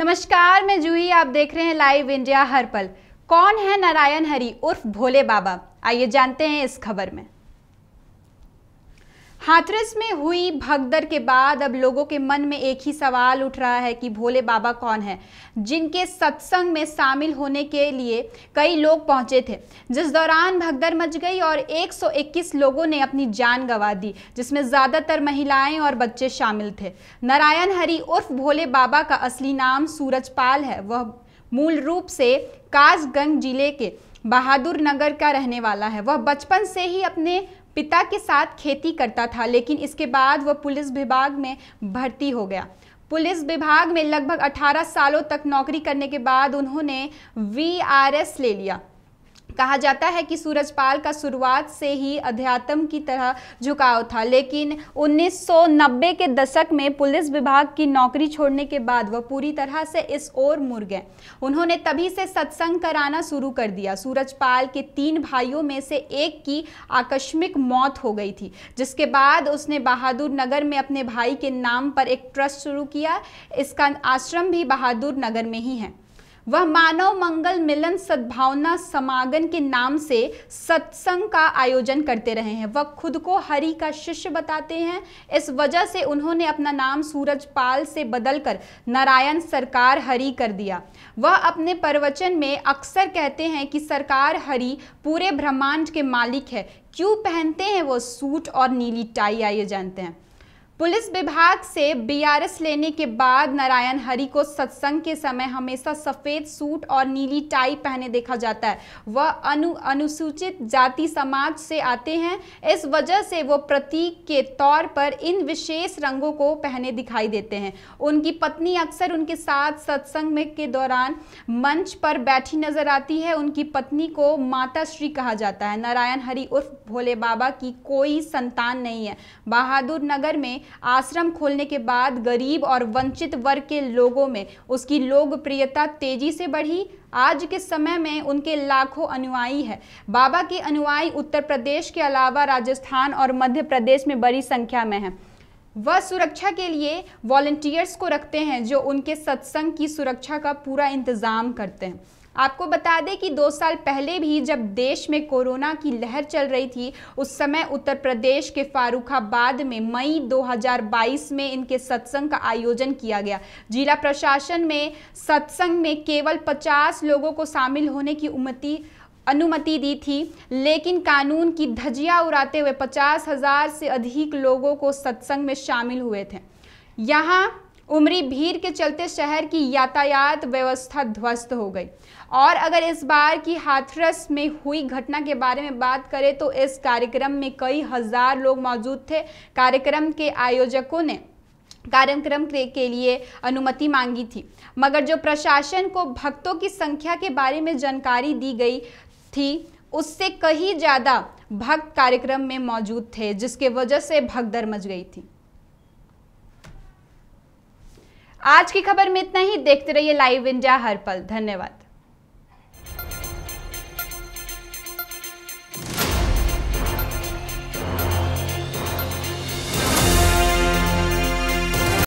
नमस्कार मैं जूही आप देख रहे हैं लाइव इंडिया हर पल कौन है नारायण हरि उर्फ भोले बाबा आइए जानते हैं इस खबर में हाथरस में हुई भगदर के बाद अब लोगों के मन में एक ही सवाल उठ रहा है कि भोले बाबा कौन है जिनके सत्संग में शामिल होने के लिए कई लोग पहुंचे थे जिस दौरान भगदर मच गई और 121 लोगों ने अपनी जान गंवा दी जिसमें ज़्यादातर महिलाएं और बच्चे शामिल थे नारायण हरि उर्फ भोले बाबा का असली नाम सूरजपाल है वह मूल रूप से कासगंज जिले के बहादुर नगर का रहने वाला है वह बचपन से ही अपने पिता के साथ खेती करता था लेकिन इसके बाद वह पुलिस विभाग में भर्ती हो गया पुलिस विभाग में लगभग 18 सालों तक नौकरी करने के बाद उन्होंने वी ले लिया कहा जाता है कि सूरजपाल का शुरुआत से ही अध्यात्म की तरह झुकाव था लेकिन 1990 के दशक में पुलिस विभाग की नौकरी छोड़ने के बाद वह पूरी तरह से इस ओर मुड़ गए उन्होंने तभी से सत्संग कराना शुरू कर दिया सूरजपाल के तीन भाइयों में से एक की आकस्मिक मौत हो गई थी जिसके बाद उसने बहादुर नगर में अपने भाई के नाम पर एक ट्रस्ट शुरू किया इसका आश्रम भी बहादुर नगर में ही है वह मानव मंगल मिलन सद्भावना समागम के नाम से सत्संग का आयोजन करते रहे हैं वह खुद को हरि का शिष्य बताते हैं इस वजह से उन्होंने अपना नाम सूरजपाल से बदलकर नारायण सरकार हरि कर दिया वह अपने प्रवचन में अक्सर कहते हैं कि सरकार हरि पूरे ब्रह्मांड के मालिक है क्यों पहनते हैं वो सूट और नीली टाई आइए जानते हैं पुलिस विभाग से बीआरएस लेने के बाद नारायण हरि को सत्संग के समय हमेशा सफ़ेद सूट और नीली टाई पहने देखा जाता है वह अनु अनुसूचित जाति समाज से आते हैं इस वजह से वो प्रतीक के तौर पर इन विशेष रंगों को पहने दिखाई देते हैं उनकी पत्नी अक्सर उनके साथ सत्संग में के दौरान मंच पर बैठी नजर आती है उनकी पत्नी को माता श्री कहा जाता है नारायण हरि उर्फ भोले बाबा की कोई संतान नहीं है बहादुर नगर में आश्रम खोलने के बाद गरीब और वंचित वर्ग के लोगों में उसकी लोकप्रियता तेजी से बढ़ी आज के समय में उनके लाखों अनुयायी हैं बाबा के अनुयायी उत्तर प्रदेश के अलावा राजस्थान और मध्य प्रदेश में बड़ी संख्या में हैं वह सुरक्षा के लिए वॉलंटियर्स को रखते हैं जो उनके सत्संग की सुरक्षा का पूरा इंतज़ाम करते हैं आपको बता दें कि दो साल पहले भी जब देश में कोरोना की लहर चल रही थी उस समय उत्तर प्रदेश के फारूखाबाद में मई 2022 में इनके सत्संग का आयोजन किया गया जिला प्रशासन में सत्संग में केवल 50 लोगों को शामिल होने की उमति अनुमति दी थी लेकिन कानून की धजिया उड़ाते हुए पचास हज़ार से अधिक लोगों को सत्संग में शामिल हुए थे यहाँ उमरी भीड़ के चलते शहर की यातायात व्यवस्था ध्वस्त हो गई और अगर इस बार की हाथरस में हुई घटना के बारे में बात करें तो इस कार्यक्रम में कई हज़ार लोग मौजूद थे कार्यक्रम के आयोजकों ने कार्यक्रम के लिए अनुमति मांगी थी मगर जो प्रशासन को भक्तों की संख्या के बारे में जानकारी दी गई थी उससे कहीं ज़्यादा भक्त कार्यक्रम में मौजूद थे जिसके वजह से भगदड़ मच गई थी आज की खबर में इतना ही देखते रहिए लाइव इंडिया हर पल धन्यवाद